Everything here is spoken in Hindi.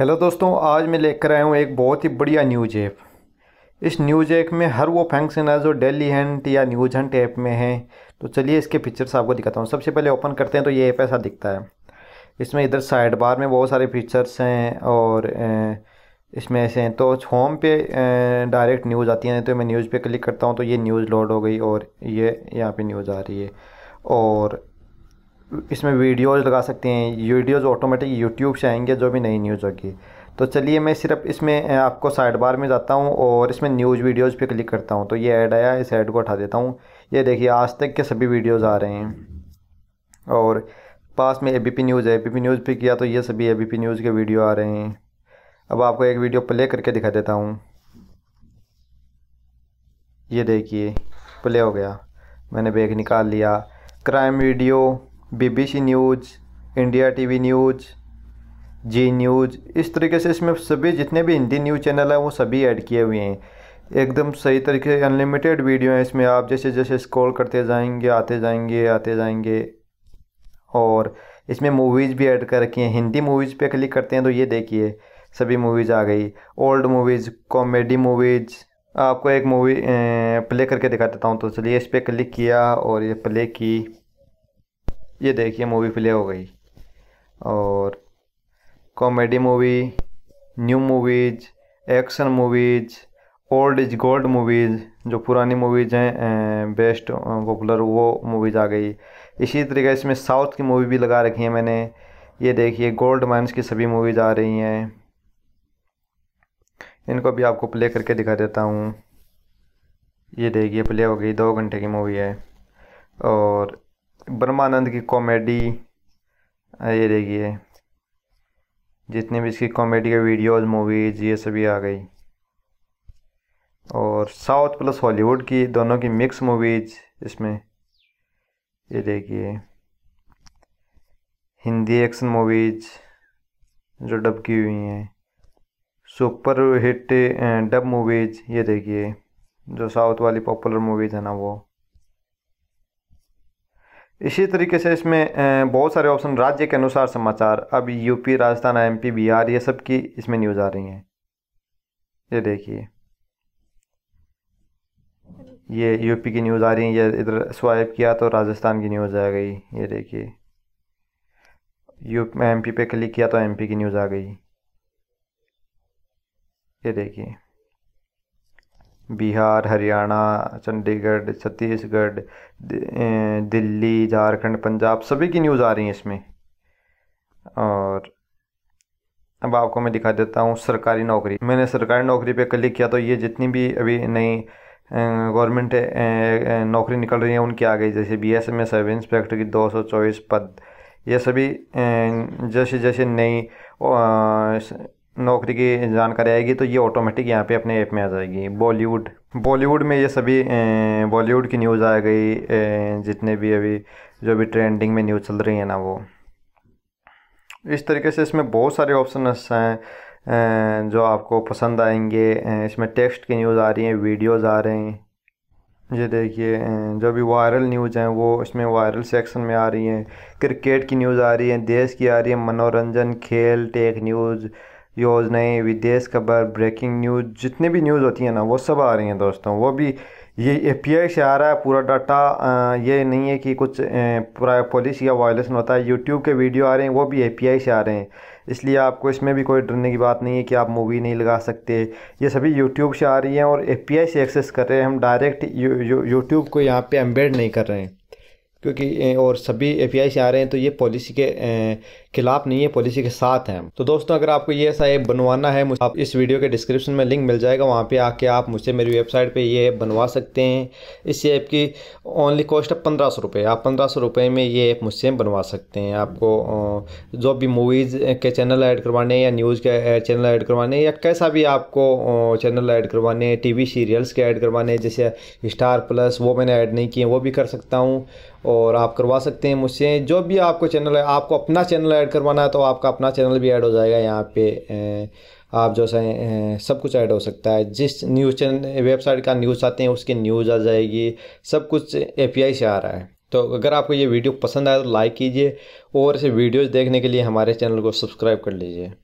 हेलो दोस्तों आज मैं लेकर आया हूँ एक बहुत ही बढ़िया न्यूज ऐप इस न्यूज ऐप में हर वो फंक्शन है जो डेली हंट या न्यूज हंट ऐप में है तो चलिए इसके फीचर्स आपको दिखाता हूँ सबसे पहले ओपन करते हैं तो ये ऐप ऐसा दिखता है इसमें इधर साइड बार में बहुत सारे फीचर्स हैं और इसमें ऐसे हैं तो होम पे डायरेक्ट न्यूज़ आती है तो मैं न्यूज़ पे क्लिक करता हूँ तो ये न्यूज़ लोड हो गई और ये यहाँ पे न्यूज़ आ रही है और इसमें वीडियोज़ लगा सकते हैं वीडियोज़ ऑटोमेटिक यूट्यूब से आएंगे जो भी नई न्यूज़ होगी तो चलिए मैं सिर्फ इसमें आपको साइड बार में जाता हूँ और इसमें न्यूज़ वीडियोज़ पे क्लिक करता हूँ तो ये ऐड आया इस ऐड को उठा देता हूँ ये देखिए आज तक के सभी वीडियोज़ आ रहे हैं और पास में ए बी पी न्यूज़ है ए बी पी न्यूज़ पे किया तो ये सभी ए बी पी न्यूज़ के वीडियो आ रहे हैं अब आपको एक वीडियो प्ले करके दिखा देता हूँ ये देखिए प्ले हो गया मैंने बैग निकाल लिया crime video BBC News India TV News Zee News इस तरीके से इसमें सभी जितने भी हिंदी न्यूज़ चैनल हैं वो सभी ऐड किए हुए हैं एकदम सही तरीके से अनलिमिटेड वीडियो हैं इसमें आप जैसे जैसे स्क्रॉल करते जाएंगे आते जाएंगे आते जाएंगे और इसमें मूवीज़ भी ऐड कर रखी हैं हिंदी मूवीज़ पे क्लिक करते हैं तो ये देखिए सभी मूवीज़ आ गई ओल्ड मूवीज़ कॉमेडी मूवीज़ आपको एक मूवी प्ले अं, करके दिखा देता हूँ तो चलिए इस पर क्लिक किया और ये प्ले की ये देखिए मूवी प्ले हो गई और comedy movie new movies action movies old is gold movies जो पुरानी मूवीज़ हैं बेस्ट पॉपुलर वो मूवीज़ आ गई इसी तरीके इसमें साउथ की मूवी भी लगा रखी है मैंने ये देखिए गोल्ड माइंस की सभी मूवीज़ आ रही हैं इनको भी आपको प्ले करके दिखा देता हूँ ये देखिए प्ले हो गई दो घंटे की मूवी है और ब्रह्मानंद की कॉमेडी ये देखिए जितने भी इसकी कॉमेडी के वीडियोस मूवीज़ ये सभी आ गई और साउथ प्लस हॉलीवुड की दोनों की मिक्स मूवीज़ इसमें ये देखिए हिंदी एक्शन मूवीज़ जो डब की हुई हैं सुपर हिट डब मूवीज़ ये देखिए जो साउथ वाली पॉपुलर मूवीज़ है ना वो इसी तरीके से इसमें बहुत सारे ऑप्शन राज्य के अनुसार समाचार अब यूपी राजस्थान एमपी बिहार ये सब की इसमें न्यूज़ आ रही हैं ये देखिए ये यूपी की न्यूज़ आ रही है ये इधर स्वाइप किया तो राजस्थान की न्यूज़ आ गई ये देखिए यू एम पे क्लिक किया तो एमपी की न्यूज़ आ गई ये देखिए बिहार हरियाणा चंडीगढ़ छत्तीसगढ़ दिल्ली झारखंड पंजाब सभी की न्यूज़ आ रही हैं इसमें और अब आपको मैं दिखा देता हूँ सरकारी नौकरी मैंने सरकारी नौकरी पे क्लिक किया तो ये जितनी भी अभी नई गवर्नमेंट नौकरी निकल रही है उनकी आ गई जैसे B S M S sub inspector की दो सौ चौबीस पद ये सभी जैसे जैसे नई नौकरी की जानकारी आएगी तो ये ऑटोमेटिक यहाँ पे अपने ऐप में आ जाएगी बॉलीवुड बॉलीवुड में ये सभी बॉलीवुड की न्यूज़ आ गई जितने भी अभी जो भी ट्रेंडिंग में न्यूज़ चल रही है ना वो इस तरीके से इसमें बहुत सारे ऑप्शन हैं जो आपको पसंद आएंगे इसमें टेक्स्ट की न्यूज़ आ रही हैं वीडियोज़ आ रहे हैं ये देखिए जो भी वायरल न्यूज़ हैं वो इसमें वायरल सेक्शन में आ रही हैं क्रिकेट की न्यूज़ आ रही है देश की आ रही है मनोरंजन खेल टेक न्यूज़ योजनाएँ विदेश खबर ब्रेकिंग न्यूज़ जितने भी न्यूज़ होती हैं ना वो सब आ रही हैं दोस्तों वो भी ये ए पी आई से आ रहा है पूरा डाटा ये नहीं है कि कुछ पूरा पॉलिसी या वायलेशन होता है यूट्यूब के वीडियो आ रहे हैं वो भी ए पी आई से आ रहे हैं इसलिए आपको इसमें भी कोई डरने की बात नहीं है कि आप मूवी नहीं लगा सकते ये सभी यूट्यूब से आ रही हैं और ए पी आई से एक्सेस कर रहे हैं हम डायरेक्ट यूट्यूब को यहाँ पर एम्बेड नहीं कर रहे हैं क्योंकि और सभी ए से आ रहे हैं तो ये पॉलिसी के खिलाफ नहीं है पॉलिसी के साथ हैं तो दोस्तों अगर आपको ये ऐसा ऐप बनवाना है आप इस वीडियो के डिस्क्रिप्शन में लिंक मिल जाएगा वहाँ पे आके आप मुझसे मेरी वेबसाइट पे ये ऐप बनवा सकते हैं इस ऐप की ओनली कॉस्ट है पंद्रह सौ रुपये आप पंद्रह सौ रुपये में ये ऐप मुझसे बनवा सकते हैं आपको जो भी मूवीज़ के चैनल ऐड करवाने या न्यूज़ के चैनल ऐड करवाने या कैसा भी आपको चैनल ऐड करवाने टी सीरियल्स के ऐड करवाने जैसे स्टार प्लस वो मैंने ऐड नहीं किए वो भी कर सकता हूँ और आप करवा सकते हैं मुझसे जो भी आपको चैनल है आपको अपना चैनल ऐड करवाना है तो आपका अपना चैनल भी ऐड हो जाएगा यहाँ पे आप जो है सब कुछ ऐड हो सकता है जिस न्यूज़ चैनल वेबसाइट का न्यूज़ आते हैं उसकी न्यूज़ आ जाएगी सब कुछ एपीआई से आ रहा है तो अगर आपको ये वीडियो पसंद आए तो लाइक कीजिए और ऐसे वीडियोज़ देखने के लिए हमारे चैनल को सब्सक्राइब कर लीजिए